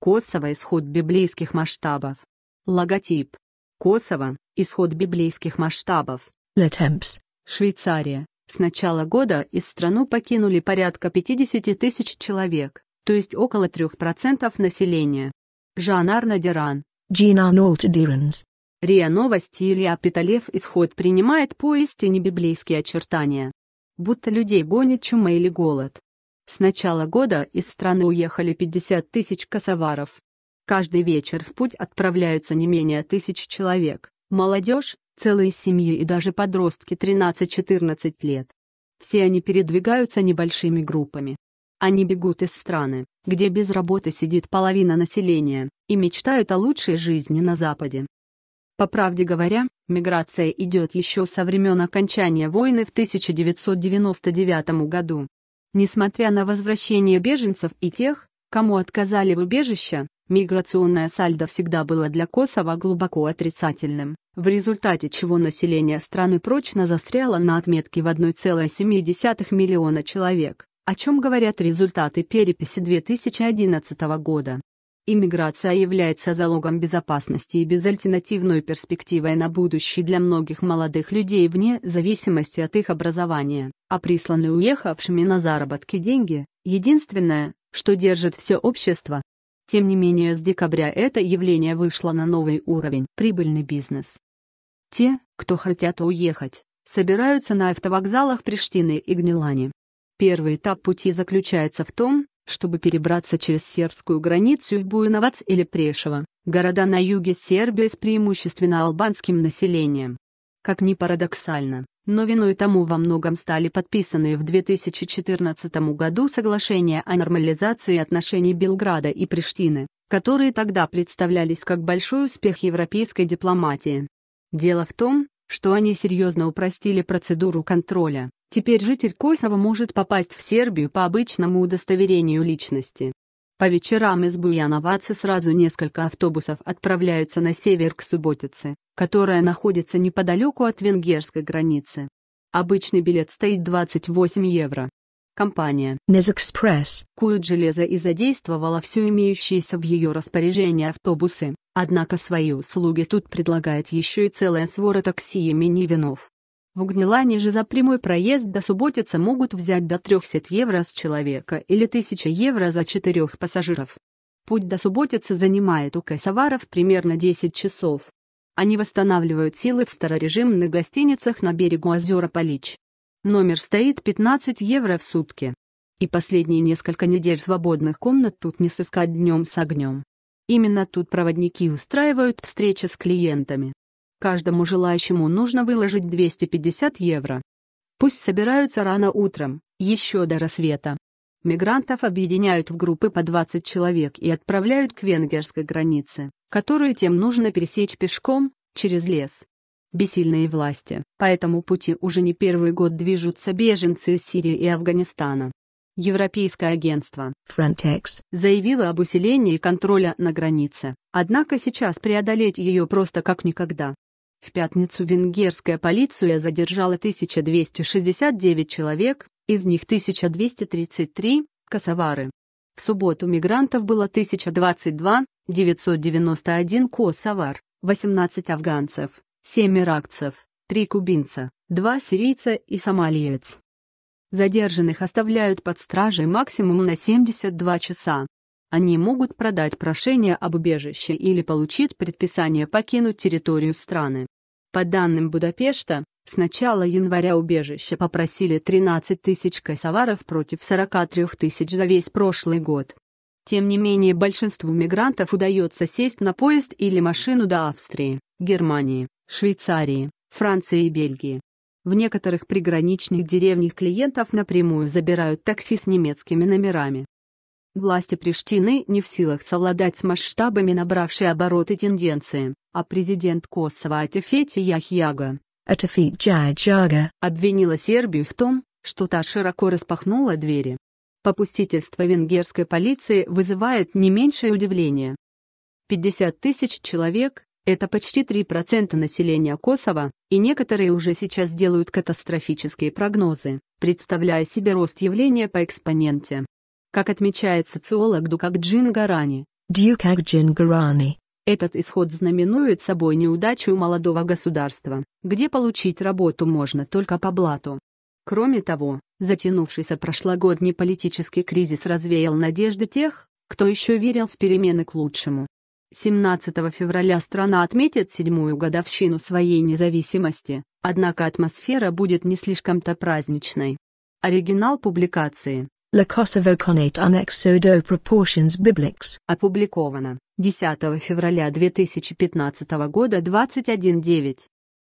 Косово – исход библейских масштабов. Логотип. Косово – исход библейских масштабов. Letemps. Швейцария. С начала года из страну покинули порядка 50 тысяч человек, то есть около 3% населения. Жанар Надиран. Gina Noltadirans. РИА Новости Илья Питалев исход принимает поистине библейские очертания. Будто людей гонит чума или голод. С начала года из страны уехали 50 тысяч косоваров. Каждый вечер в путь отправляются не менее тысяч человек, молодежь, целые семьи и даже подростки 13-14 лет. Все они передвигаются небольшими группами. Они бегут из страны, где без работы сидит половина населения, и мечтают о лучшей жизни на Западе. По правде говоря, миграция идет еще со времен окончания войны в 1999 году, Несмотря на возвращение беженцев и тех, кому отказали в убежище, миграционное сальдо всегда было для Косово глубоко отрицательным, в результате чего население страны прочно застряло на отметке в 1,7 миллиона человек, о чем говорят результаты переписи 2011 года. Иммиграция является залогом безопасности и безальтернативной перспективой на будущее для многих молодых людей вне зависимости от их образования, а присланные уехавшими на заработки деньги – единственное, что держит все общество. Тем не менее с декабря это явление вышло на новый уровень – прибыльный бизнес. Те, кто хотят уехать, собираются на автовокзалах Приштины и Гнилани. Первый этап пути заключается в том, чтобы перебраться через сербскую границу в Буйновац или Прешево, города на юге Сербии с преимущественно албанским населением. Как ни парадоксально, но виной тому во многом стали подписанные в 2014 году соглашения о нормализации отношений Белграда и Приштины, которые тогда представлялись как большой успех европейской дипломатии. Дело в том, что они серьезно упростили процедуру контроля, Теперь житель Косово может попасть в Сербию по обычному удостоверению личности. По вечерам из Буяновацы сразу несколько автобусов отправляются на север к Субботице, которая находится неподалеку от венгерской границы. Обычный билет стоит 28 евро. Компания «Мезэкспресс», кует железо и задействовала все имеющиеся в ее распоряжении автобусы, однако свои услуги тут предлагает еще и целая свора такси и мини-винов. В Угнилане же за прямой проезд до Субботицы могут взять до 300 евро с человека или 1000 евро за четырех пассажиров. Путь до Субботицы занимает у кайсоваров примерно 10 часов. Они восстанавливают силы в старорежимных гостиницах на берегу озера Полич. Номер стоит 15 евро в сутки. И последние несколько недель свободных комнат тут не сыскать днем с огнем. Именно тут проводники устраивают встречи с клиентами. Каждому желающему нужно выложить 250 евро. Пусть собираются рано утром, еще до рассвета. Мигрантов объединяют в группы по 20 человек и отправляют к венгерской границе, которую тем нужно пересечь пешком, через лес. Бессильные власти. По этому пути уже не первый год движутся беженцы из Сирии и Афганистана. Европейское агентство Frontex заявило об усилении контроля на границе. Однако сейчас преодолеть ее просто как никогда. В пятницу венгерская полиция задержала 1269 человек, из них 1233 – косовары. В субботу мигрантов было 1022, 991 косовар, 18 афганцев, 7 иракцев, 3 кубинца, 2 сирийца и сомалиец. Задержанных оставляют под стражей максимум на 72 часа. Они могут продать прошение об убежище или получить предписание покинуть территорию страны. По данным Будапешта, с начала января убежище попросили 13 тысяч кайсоваров против 43 тысяч за весь прошлый год. Тем не менее большинству мигрантов удается сесть на поезд или машину до Австрии, Германии, Швейцарии, Франции и Бельгии. В некоторых приграничных деревнях клиентов напрямую забирают такси с немецкими номерами. Власти Приштины не в силах совладать с масштабами набравшей обороты тенденции, а президент Косово Атефети Яхьяга обвинила Сербию в том, что та широко распахнула двери. Попустительство венгерской полиции вызывает не меньшее удивление. 50 тысяч человек – это почти 3% населения Косово, и некоторые уже сейчас делают катастрофические прогнозы, представляя себе рост явления по экспоненте. Как отмечает социолог Дукак Джингарани, Дьюкак Джингарани, этот исход знаменует собой неудачу молодого государства, где получить работу можно только по блату. Кроме того, затянувшийся прошлогодний политический кризис развеял надежды тех, кто еще верил в перемены к лучшему. 17 февраля страна отметит седьмую годовщину своей независимости, однако атмосфера будет не слишком-то праздничной. Оригинал публикации La Kosovo Conate Unexodo Proportions Biblix. Опубликовано 10 февраля 2015 года 21.9.